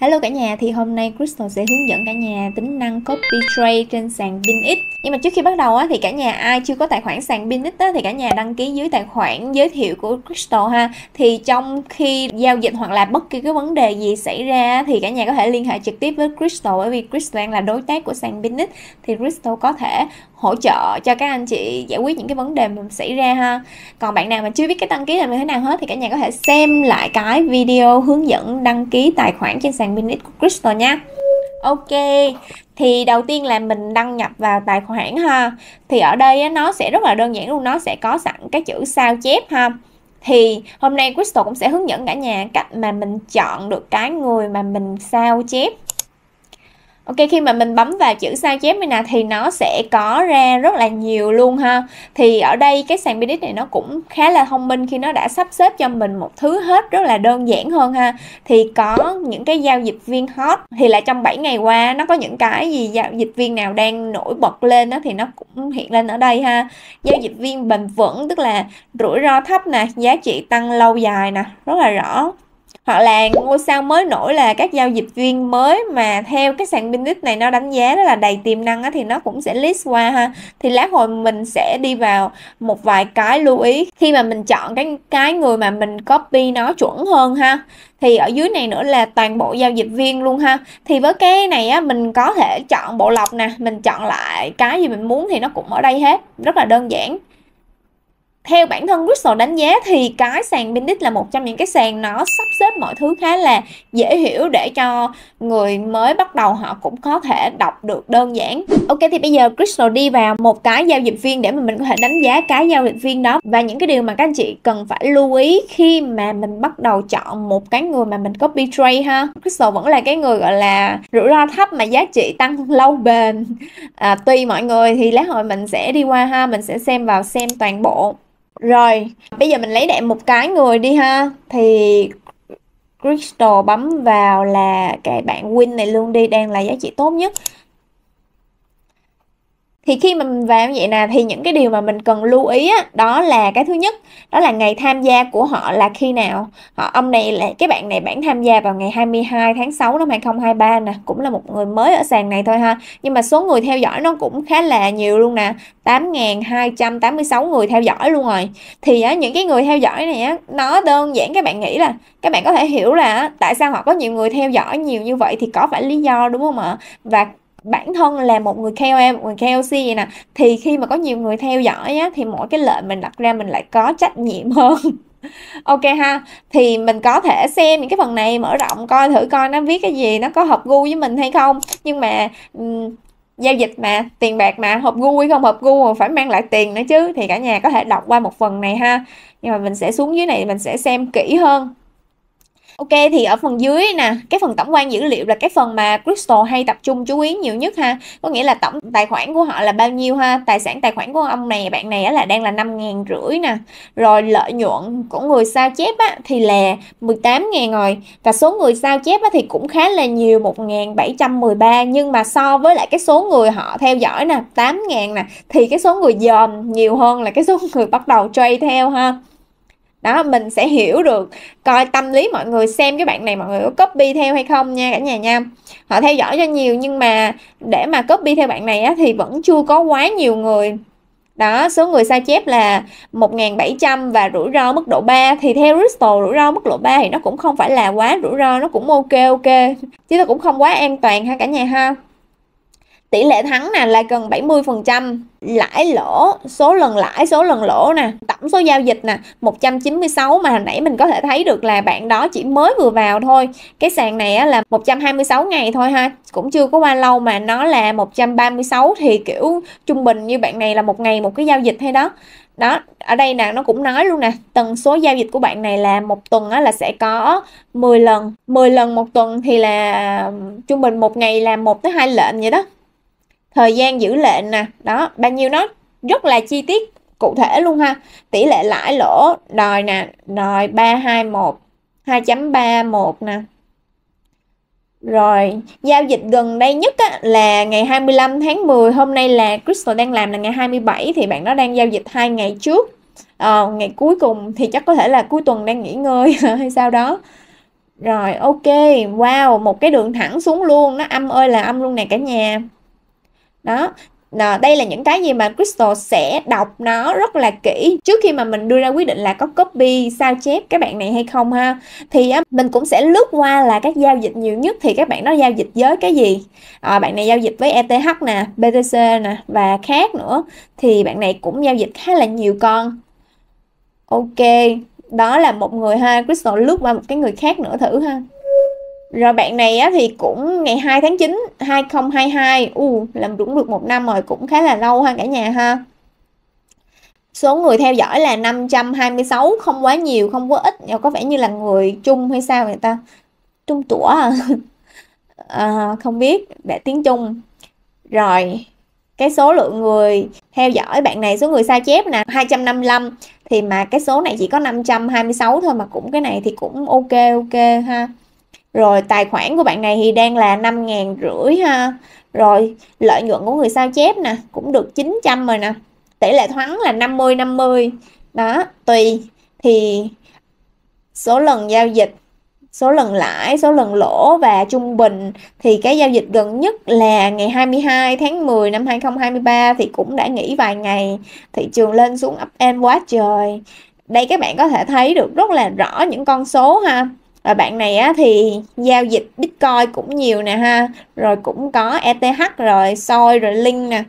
Hello cả nhà, thì hôm nay Crystal sẽ hướng dẫn cả nhà tính năng copy trade trên sàn Binx Nhưng mà trước khi bắt đầu á, thì cả nhà ai chưa có tài khoản sàn Binx á, thì cả nhà đăng ký dưới tài khoản giới thiệu của Crystal ha Thì trong khi giao dịch hoặc là bất kỳ cái vấn đề gì xảy ra thì cả nhà có thể liên hệ trực tiếp với Crystal Bởi vì Crystal đang là đối tác của sàn Binx thì Crystal có thể hỗ trợ cho các anh chị giải quyết những cái vấn đề mà xảy ra ha Còn bạn nào mà chưa biết cái đăng ký là như thế nào hết thì cả nhà có thể xem lại cái video hướng dẫn đăng ký tài khoản trên sàn sàn Minit của Crystal nhé Ok, thì đầu tiên là mình đăng nhập vào tài khoản ha Thì ở đây nó sẽ rất là đơn giản luôn, nó sẽ có sẵn cái chữ sao chép ha thì hôm nay Crystal cũng sẽ hướng dẫn cả nhà cách mà mình chọn được cái người mà mình sao chép Ok khi mà mình bấm vào chữ sao chép này nè thì nó sẽ có ra rất là nhiều luôn ha. Thì ở đây cái sàn BDX này nó cũng khá là thông minh khi nó đã sắp xếp cho mình một thứ hết rất là đơn giản hơn ha. Thì có những cái giao dịch viên hot thì là trong 7 ngày qua nó có những cái gì giao dịch viên nào đang nổi bật lên đó thì nó cũng hiện lên ở đây ha. Giao dịch viên bền vững tức là rủi ro thấp nè, giá trị tăng lâu dài nè, rất là rõ hoặc là ngôi sao mới nổi là các giao dịch viên mới mà theo cái sàn binance này nó đánh giá đó là đầy tiềm năng á, thì nó cũng sẽ list qua ha thì lát hồi mình sẽ đi vào một vài cái lưu ý khi mà mình chọn cái cái người mà mình copy nó chuẩn hơn ha thì ở dưới này nữa là toàn bộ giao dịch viên luôn ha thì với cái này á mình có thể chọn bộ lọc nè mình chọn lại cái gì mình muốn thì nó cũng ở đây hết rất là đơn giản theo bản thân Crystal đánh giá thì cái sàn Bindit là một trong những cái sàn nó sắp xếp mọi thứ khá là dễ hiểu để cho người mới bắt đầu họ cũng có thể đọc được đơn giản. Ok thì bây giờ Crystal đi vào một cái giao dịch viên để mà mình có thể đánh giá cái giao dịch viên đó và những cái điều mà các anh chị cần phải lưu ý khi mà mình bắt đầu chọn một cái người mà mình copy trade ha. Crystal vẫn là cái người gọi là rủi ro thấp mà giá trị tăng lâu bền. À, tùy mọi người thì lát hồi mình sẽ đi qua ha, mình sẽ xem vào xem toàn bộ rồi, bây giờ mình lấy đẹp một cái người đi ha. Thì Crystal bấm vào là cái bạn win này luôn đi đang là giá trị tốt nhất thì khi mà mình vào như vậy nè thì những cái điều mà mình cần lưu ý á, đó là cái thứ nhất đó là ngày tham gia của họ là khi nào họ ông này là cái bạn này bạn tham gia vào ngày 22 tháng 6 năm 2023 nè cũng là một người mới ở sàn này thôi ha nhưng mà số người theo dõi nó cũng khá là nhiều luôn nè 8.286 người theo dõi luôn rồi thì á, những cái người theo dõi này á, nó đơn giản các bạn nghĩ là các bạn có thể hiểu là tại sao họ có nhiều người theo dõi nhiều như vậy thì có phải lý do đúng không ạ và bản thân là một người KOL, một người KOC vậy nè thì khi mà có nhiều người theo dõi á, thì mỗi cái lệnh mình đặt ra mình lại có trách nhiệm hơn ok ha thì mình có thể xem những cái phần này mở rộng coi thử coi nó viết cái gì nó có hợp gu với mình hay không nhưng mà um, giao dịch mà tiền bạc mà hợp gu hay không hợp gu mà phải mang lại tiền nữa chứ thì cả nhà có thể đọc qua một phần này ha nhưng mà mình sẽ xuống dưới này mình sẽ xem kỹ hơn Ok thì ở phần dưới nè, cái phần tổng quan dữ liệu là cái phần mà Crystal hay tập trung chú ý nhiều nhất ha. Có nghĩa là tổng tài khoản của họ là bao nhiêu ha, tài sản tài khoản của ông này bạn này là đang là 5 rưỡi nè. Rồi lợi nhuận của người sao chép á, thì là 18 ngàn rồi. Và số người sao chép á, thì cũng khá là nhiều 1713 nhưng mà so với lại cái số người họ theo dõi nè, 8 ngàn nè thì cái số người dòm nhiều hơn là cái số người bắt đầu trade theo ha đó mình sẽ hiểu được coi tâm lý mọi người xem cái bạn này mọi người có copy theo hay không nha cả nhà nha họ theo dõi cho nhiều nhưng mà để mà copy theo bạn này á, thì vẫn chưa có quá nhiều người đó số người sao chép là 1.700 và rủi ro mức độ 3 thì theo Bristol rủi ro mức độ 3 thì nó cũng không phải là quá rủi ro nó cũng ok ok chứ nó cũng không quá an toàn ha cả nhà ha tỷ lệ thắng nè là gần 70%, lãi lỗ, số lần lãi, số lần lỗ nè, tổng số giao dịch nè, 196 mà hồi nãy mình có thể thấy được là bạn đó chỉ mới vừa vào thôi. Cái sàn này á, là 126 ngày thôi ha, cũng chưa có qua lâu mà nó là 136 thì kiểu trung bình như bạn này là một ngày một cái giao dịch hay đó đó ở đây nè nó cũng nói luôn nè tần số giao dịch của bạn này là một tuần á, là sẽ có 10 lần 10 lần một tuần thì là trung bình một ngày là một tới hai lệnh vậy đó thời gian giữ lệnh nè đó bao nhiêu nó rất là chi tiết cụ thể luôn ha tỷ lệ lãi lỗ đòi nè đòi 321 2.31 nè rồi giao dịch gần đây nhất á, là ngày 25 tháng 10 hôm nay là Crystal đang làm là ngày 27 thì bạn nó đang giao dịch hai ngày trước ờ, ngày cuối cùng thì chắc có thể là cuối tuần đang nghỉ ngơi hay sao đó rồi ok wow một cái đường thẳng xuống luôn nó âm ơi là âm luôn nè cả nhà đó à, đây là những cái gì mà Crystal sẽ đọc nó rất là kỹ trước khi mà mình đưa ra quyết định là có copy sao chép các bạn này hay không ha thì á, mình cũng sẽ lướt qua là các giao dịch nhiều nhất thì các bạn nó giao dịch với cái gì à, bạn này giao dịch với ETH nè BTC nè và khác nữa thì bạn này cũng giao dịch khá là nhiều con ok đó là một người ha Crystal lướt qua một cái người khác nữa thử ha rồi bạn này á, thì cũng ngày 2 tháng 9 2022 u làm đúng được một năm rồi cũng khá là lâu ha cả nhà ha. Số người theo dõi là 526 không quá nhiều không quá ít có vẻ như là người trung hay sao người ta trung tủa à. à không biết để tiếng Trung rồi cái số lượng người theo dõi bạn này số người sao chép nè 255 thì mà cái số này chỉ có 526 thôi mà cũng cái này thì cũng ok ok ha rồi tài khoản của bạn này thì đang là năm ngàn rưỡi ha rồi lợi nhuận của người sao chép nè cũng được 900 rồi nè tỷ lệ thắng là 50 50 đó tùy thì số lần giao dịch số lần lãi, số lần lỗ và trung bình thì cái giao dịch gần nhất là ngày 22 tháng 10 năm 2023 thì cũng đã nghỉ vài ngày, thị trường lên xuống up and quá trời. Đây các bạn có thể thấy được rất là rõ những con số ha và bạn này á, thì giao dịch bitcoin cũng nhiều nè ha rồi cũng có ETH rồi soi rồi link nè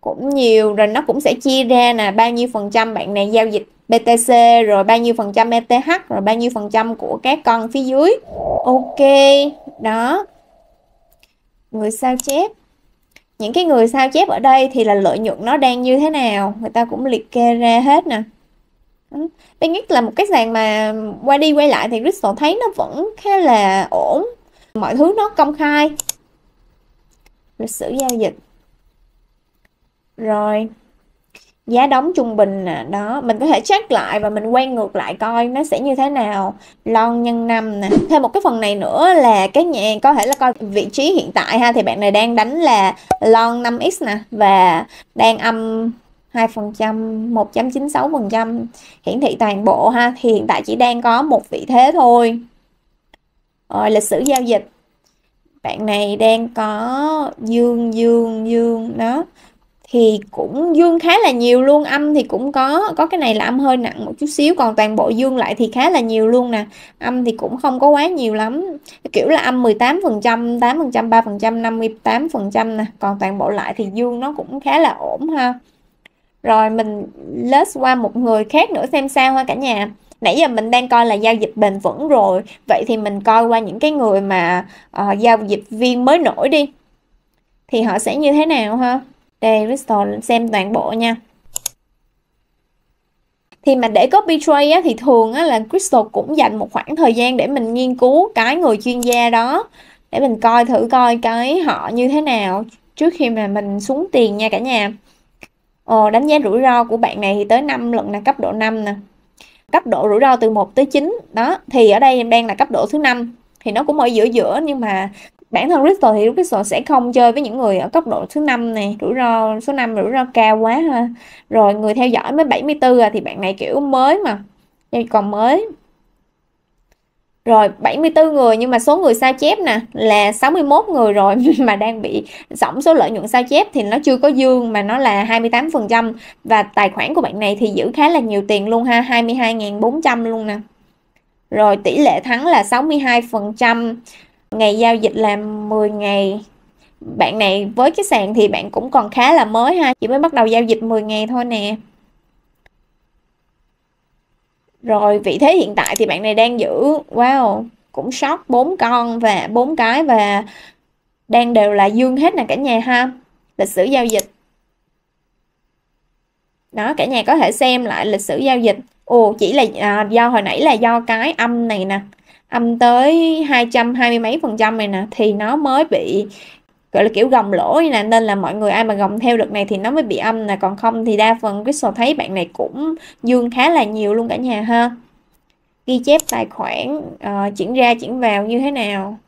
cũng nhiều rồi nó cũng sẽ chia ra nè bao nhiêu phần trăm bạn này giao dịch BTC rồi bao nhiêu phần trăm ETH rồi bao nhiêu phần trăm của các con phía dưới ok đó người sao chép những cái người sao chép ở đây thì là lợi nhuận nó đang như thế nào người ta cũng liệt kê ra hết nè Ban nhất là một cái sàn mà qua đi quay lại thì Crystal thấy nó vẫn khá là ổn mọi thứ nó công khai lịch sử giao dịch rồi giá đóng trung bình nè đó mình có thể check lại và mình quay ngược lại coi nó sẽ như thế nào lon nhân năm nè thêm một cái phần này nữa là cái nhà có thể là coi vị trí hiện tại ha thì bạn này đang đánh là lon 5x nè và đang âm 2%, 1.96% hiển thị toàn bộ ha thì hiện tại chỉ đang có một vị thế thôi. Rồi lịch sử giao dịch. Bạn này đang có dương dương dương đó thì cũng dương khá là nhiều luôn âm thì cũng có có cái này là âm hơi nặng một chút xíu còn toàn bộ dương lại thì khá là nhiều luôn nè âm thì cũng không có quá nhiều lắm kiểu là âm 18 phần trăm 8 phần trăm 3 phần trăm 58 phần trăm nè còn toàn bộ lại thì dương nó cũng khá là ổn ha rồi mình lết qua một người khác nữa xem sao ha cả nhà nãy giờ mình đang coi là giao dịch bền vững rồi vậy thì mình coi qua những cái người mà uh, giao dịch viên mới nổi đi thì họ sẽ như thế nào ha đây Crystal xem toàn bộ nha thì mà để có betray á, thì thường á, là Crystal cũng dành một khoảng thời gian để mình nghiên cứu cái người chuyên gia đó để mình coi thử coi cái họ như thế nào trước khi mà mình xuống tiền nha cả nhà Ờ, đánh giá rủi ro của bạn này thì tới 5 lần là cấp độ 5 nè. Cấp độ rủi ro từ 1 tới 9. Đó, thì ở đây em đang là cấp độ thứ năm Thì nó cũng ở giữa giữa nhưng mà bản thân Crystal thì Crystal sẽ không chơi với những người ở cấp độ thứ năm này, rủi ro số 5 rủi ro cao quá ha. Rồi người theo dõi mới 74 à thì bạn này kiểu mới mà, còn mới rồi 74 người nhưng mà số người sao chép nè là 61 người rồi mà đang bị tổng số lợi nhuận sao chép thì nó chưa có dương mà nó là 28% và tài khoản của bạn này thì giữ khá là nhiều tiền luôn ha 22.400 luôn nè rồi tỷ lệ thắng là 62% ngày giao dịch là 10 ngày bạn này với cái sàn thì bạn cũng còn khá là mới ha chỉ mới bắt đầu giao dịch 10 ngày thôi nè rồi vị thế hiện tại thì bạn này đang giữ wow, cũng sót bốn con và bốn cái và đang đều là dương hết nè cả nhà ha. Lịch sử giao dịch. Đó cả nhà có thể xem lại lịch sử giao dịch. Ồ chỉ là à, do hồi nãy là do cái âm này nè âm tới hai hai trăm mươi mấy phần trăm này nè thì nó mới bị gọi là kiểu gồng lỗ như là nên là mọi người ai mà gồng theo được này thì nó mới bị âm là còn không thì đa phần Crystal thấy bạn này cũng dương khá là nhiều luôn cả nhà ha ghi chép tài khoản uh, chuyển ra chuyển vào như thế nào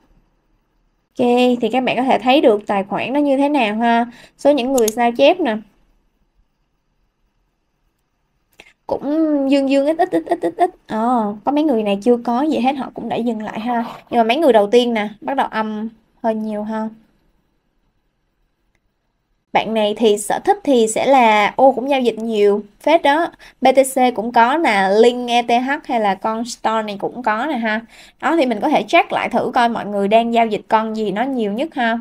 Ok thì các bạn có thể thấy được tài khoản nó như thế nào ha số những người sao chép nè cũng dương dương ít ít ít ít ít ít à, có mấy người này chưa có gì hết họ cũng đã dừng lại ha nhưng mà mấy người đầu tiên nè bắt đầu âm hơi nhiều ha bạn này thì sở thích thì sẽ là ô cũng giao dịch nhiều phết đó BTC cũng có nè link ETH hay là con store này cũng có nè ha đó thì mình có thể check lại thử coi mọi người đang giao dịch con gì nó nhiều nhất ha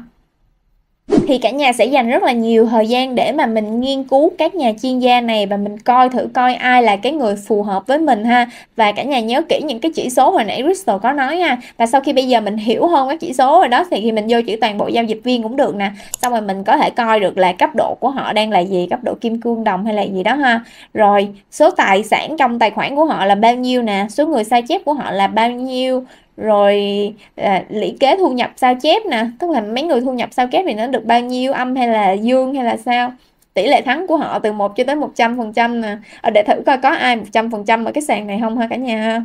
thì cả nhà sẽ dành rất là nhiều thời gian để mà mình nghiên cứu các nhà chuyên gia này và mình coi thử coi ai là cái người phù hợp với mình ha và cả nhà nhớ kỹ những cái chỉ số hồi nãy Crystal có nói ha và sau khi bây giờ mình hiểu hơn các chỉ số rồi đó thì khi mình vô chữ toàn bộ giao dịch viên cũng được nè xong rồi mình có thể coi được là cấp độ của họ đang là gì cấp độ kim cương đồng hay là gì đó ha rồi số tài sản trong tài khoản của họ là bao nhiêu nè số người sao chép của họ là bao nhiêu rồi à, lũy kế thu nhập sao chép nè tức là mấy người thu nhập sao chép thì nó được bao bao nhiêu âm hay là dương hay là sao tỷ lệ thắng của họ từ 1 cho tới 100 phần trăm nè à, để thử coi có ai 100 phần trăm ở cái sàn này không ha cả nhà ha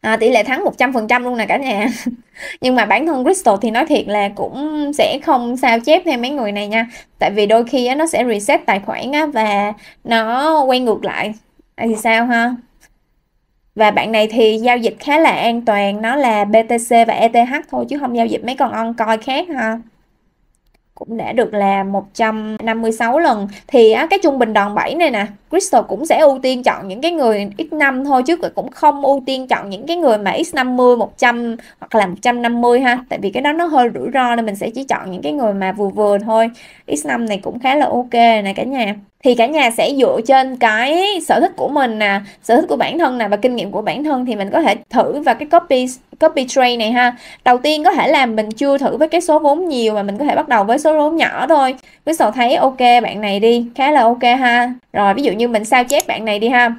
à, tỷ lệ thắng 100 phần trăm luôn nè cả nhà nhưng mà bản thân Crystal thì nói thiệt là cũng sẽ không sao chép theo mấy người này nha tại vì đôi khi á, nó sẽ reset tài khoản á, và nó quay ngược lại à, thì sao ha và bạn này thì giao dịch khá là an toàn nó là BTC và ETH thôi chứ không giao dịch mấy con on coin khác ha cũng đã được là 156 lần thì á, cái trung bình đòn 7 này nè Crystal cũng sẽ ưu tiên chọn những cái người x5 thôi chứ cũng không ưu tiên chọn những cái người mà x50 100 hoặc là 150 ha tại vì cái đó nó hơi rủi ro nên mình sẽ chỉ chọn những cái người mà vừa vừa thôi x5 này cũng khá là ok nè cả nhà thì cả nhà sẽ dựa trên cái sở thích của mình nè sở thích của bản thân nè và kinh nghiệm của bản thân thì mình có thể thử và cái copy copy trade này ha đầu tiên có thể làm mình chưa thử với cái số vốn nhiều mà mình có thể bắt đầu với số vốn nhỏ thôi Với sầu thấy ok bạn này đi khá là ok ha rồi ví dụ như mình sao chép bạn này đi ha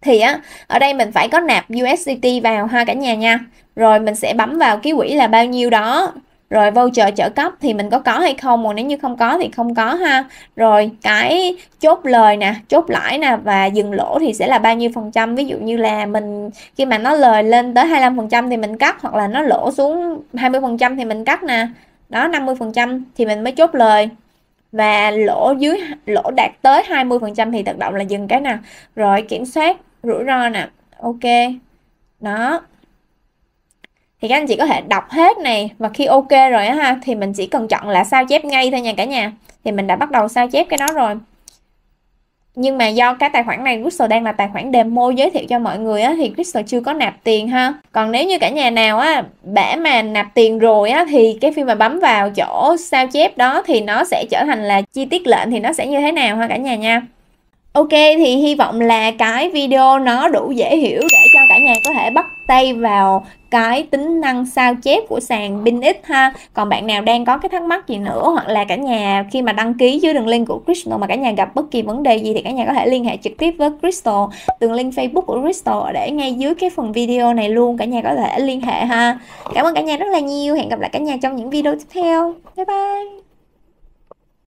thì á ở đây mình phải có nạp USDT vào ha cả nhà nha rồi mình sẽ bấm vào ký quỹ là bao nhiêu đó rồi voucher trợ cấp thì mình có có hay không còn nếu như không có thì không có ha rồi cái chốt lời nè chốt lãi nè và dừng lỗ thì sẽ là bao nhiêu phần trăm ví dụ như là mình khi mà nó lời lên tới 25 phần trăm thì mình cắt hoặc là nó lỗ xuống 20 phần trăm thì mình cắt nè đó 50 phần trăm thì mình mới chốt lời và lỗ dưới lỗ đạt tới 20 phần trăm thì tự động là dừng cái nè rồi kiểm soát rủi ro nè ok đó thì các anh chị có thể đọc hết này và khi ok rồi á ha thì mình chỉ cần chọn là sao chép ngay thôi nha cả nhà thì mình đã bắt đầu sao chép cái đó rồi nhưng mà do cái tài khoản này Crystal đang là tài khoản demo giới thiệu cho mọi người á, thì Crystal chưa có nạp tiền ha còn nếu như cả nhà nào á bể mà nạp tiền rồi á thì cái khi mà bấm vào chỗ sao chép đó thì nó sẽ trở thành là chi tiết lệnh thì nó sẽ như thế nào ha cả nhà nha Ok thì hy vọng là cái video nó đủ dễ hiểu để cả nhà có thể bắt tay vào cái tính năng sao chép của sàn BinX ha còn bạn nào đang có cái thắc mắc gì nữa hoặc là cả nhà khi mà đăng ký dưới đường link của Crystal mà cả nhà gặp bất kỳ vấn đề gì thì cả nhà có thể liên hệ trực tiếp với Crystal đường link Facebook của Crystal để ngay dưới cái phần video này luôn cả nhà có thể liên hệ ha cảm ơn cả nhà rất là nhiều hẹn gặp lại cả nhà trong những video tiếp theo bye bye